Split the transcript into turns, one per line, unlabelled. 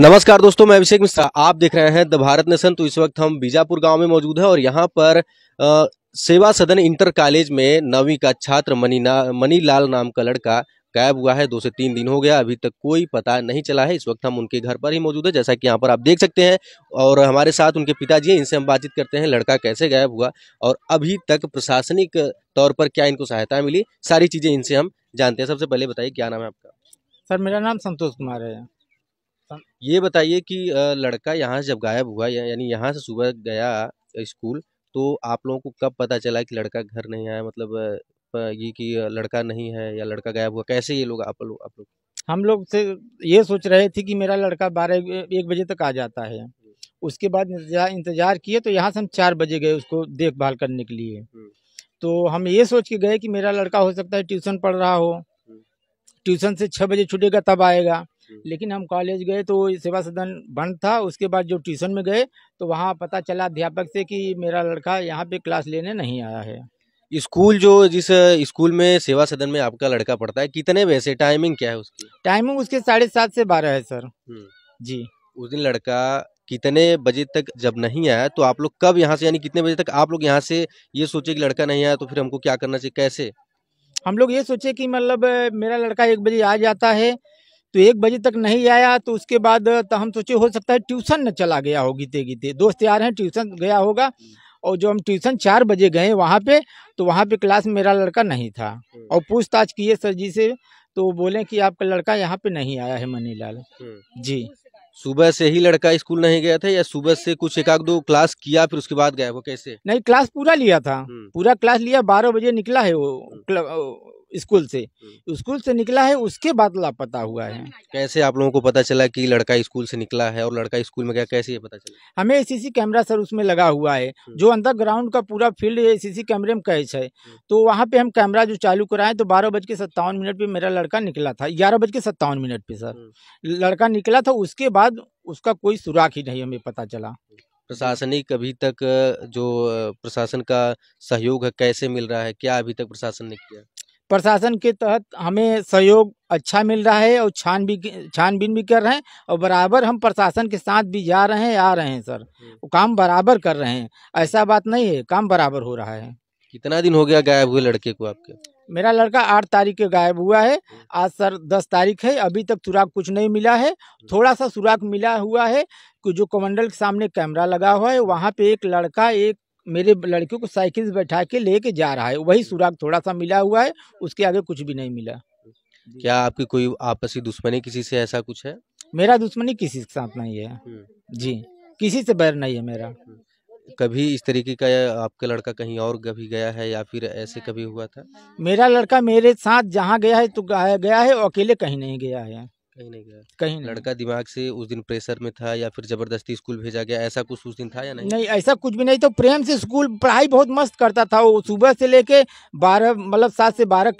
नमस्कार दोस्तों मैं अभिषेक मिश्रा आप देख रहे हैं द भारत नेशन तो इस वक्त हम बीजापुर गांव में मौजूद है और यहां पर आ, सेवा सदन इंटर कॉलेज में नवी का छात्र मनीना मनीलाल नाम का लड़का गायब हुआ है दो से तीन दिन हो गया अभी तक कोई पता नहीं चला है इस वक्त हम उनके घर पर ही मौजूद है जैसा कि यहाँ पर आप देख सकते हैं और हमारे साथ उनके पिताजी हैं इनसे हम बातचीत करते हैं लड़का कैसे गायब हुआ और अभी तक प्रशासनिक तौर पर क्या इनको सहायता मिली सारी चीज़ें इनसे हम जानते हैं सबसे पहले बताइए क्या नाम है आपका
सर मेरा नाम संतोष कुमार है
हाँ। ये बताइए कि लड़का यहाँ से जब गायब हुआ या, यानी यहाँ से सुबह गया स्कूल तो आप लोगों को कब पता चला कि लड़का घर नहीं आया मतलब ये कि लड़का नहीं है या लड़का गायब हुआ कैसे ये लोग आप लोग आप लोग
हम लोग से ये सोच रहे थे कि मेरा लड़का बारह एक बजे तक आ जाता है उसके बाद इंतजार किए तो यहाँ से हम चार बजे गए उसको देखभाल करने के लिए हम्म। तो हम ये सोच के गए कि मेरा लड़का हो सकता है ट्यूशन पढ़ रहा हो हम्म। ट्यूशन से छः बजे छूटेगा तब आएगा लेकिन हम कॉलेज गए तो सेवा सदन बंद था उसके बाद जो ट्यूशन में गए तो वहाँ पता चला अध्यापक से कि मेरा लड़का यहाँ पे क्लास लेने नहीं आया है
स्कूल जो जिस स्कूल में सेवा सदन में आपका लड़का पढ़ता है कितने वैसे टाइमिंग क्या है उसकी
टाइमिंग उसके साढ़े सात से बारह है सर
हम्म। जी उस दिन लड़का कितने बजे तक जब नहीं आया तो आप लोग कब यहाँ से यानी कितने बजे तक आप लोग यहाँ से ये सोचे कि लड़का नहीं आया तो फिर हमको क्या करना चाहिए कैसे हम लोग ये सोचे कि मतलब मेरा लड़का एक बजे आ जाता है तो एक बजे तक नहीं आया तो
उसके बाद तो हम सोचे हो सकता है ट्यूशन न चला गया हो गीते गीते दोस्त यार हैं ट्यूशन गया होगा और जो हम ट्यूशन चार बजे गए वहाँ पे तो वहाँ पे क्लास में मेरा लड़का नहीं था हम्म। और पूछताछ किए सर जी से तो बोले कि आपका लड़का यहाँ पे नहीं आया है मनीलाल हम्म।
जी सुबह से ही लड़का स्कूल नहीं गया था या सुबह से कुछ एक आध दो क्लास किया फिर उसके बाद गया वो कैसे
नहीं क्लास पूरा लिया था हम्म। पूरा क्लास लिया बारह बजे निकला है वो स्कूल से हम्म। स्कूल से निकला है उसके बाद लापता हुआ है
कैसे आप लोगों को पता चला कि लड़का स्कूल से निकला है और लड़का स्कूल में गया कैसे ये पता चला
हमें सीसी कैमरा सर उसमें लगा हुआ है हम्म। जो अंदर ग्राउंड का पूरा फील्ड सी कैमरे में कैच है हम्म। तो वहाँ पे हम कैमरा जो चालू कराए तो बारह बज के सत्तावन मिनट पर मेरा लड़का निकला था ग्यारह बज के सत्तावन मिनट पर सर लड़का निकला था उसके बाद उसका कोई सुराख ही नहीं हमें पता चला
प्रशासनिक अभी तक जो प्रशासन का सहयोग है कैसे मिल रहा है क्या अभी तक प्रशासन ने किया
प्रशासन के तहत हमें सहयोग अच्छा मिल रहा है और छान भी छानबीन भी कर रहे हैं और बराबर हम प्रशासन के साथ भी जा रहे हैं आ रहे हैं सर हम्म। वो काम बराबर कर रहे हैं ऐसा बात नहीं है काम बराबर हो रहा है
कितना दिन हो गया गायब हुए लड़के को आपके
मेरा लड़का आठ तारीख के गायब हुआ है हम्म। आज सर दस तारीख है अभी तक सुराग कुछ नहीं मिला है हम्म। थोड़ा सा सुराग मिला हुआ है कि जो कमंडल के सामने कैमरा लगा हुआ है वहाँ पे एक लड़का एक मेरे लड़के को साइकिल से बैठा के लेके जा रहा है वही सुराग थोड़ा सा मिला हुआ है उसके आगे कुछ भी नहीं मिला
क्या आपकी कोई आपसी दुश्मनी किसी से ऐसा कुछ है मेरा
दुश्मनी किसी के साथ नहीं है हम्म। जी किसी से बैर नहीं है मेरा हम्म।
कभी इस तरीके का आपका लड़का कहीं और कभी गया है या फिर ऐसे कभी हुआ था
मेरा लड़का मेरे साथ जहाँ गया है तो गया है और अकेले कहीं नहीं गया है कहीं
नहीं गया कहीं नहीं लड़का दिमाग से उस दिन प्रेशर में था या फिर जबरदस्ती स्कूल भेजा गया ऐसा कुछ उस दिन था या नहीं नहीं
ऐसा कुछ भी नहीं तो प्रेम से स्कूल पढ़ाई बहुत मस्त करता था वो सुबह से लेके बारह मतलब सात से बारह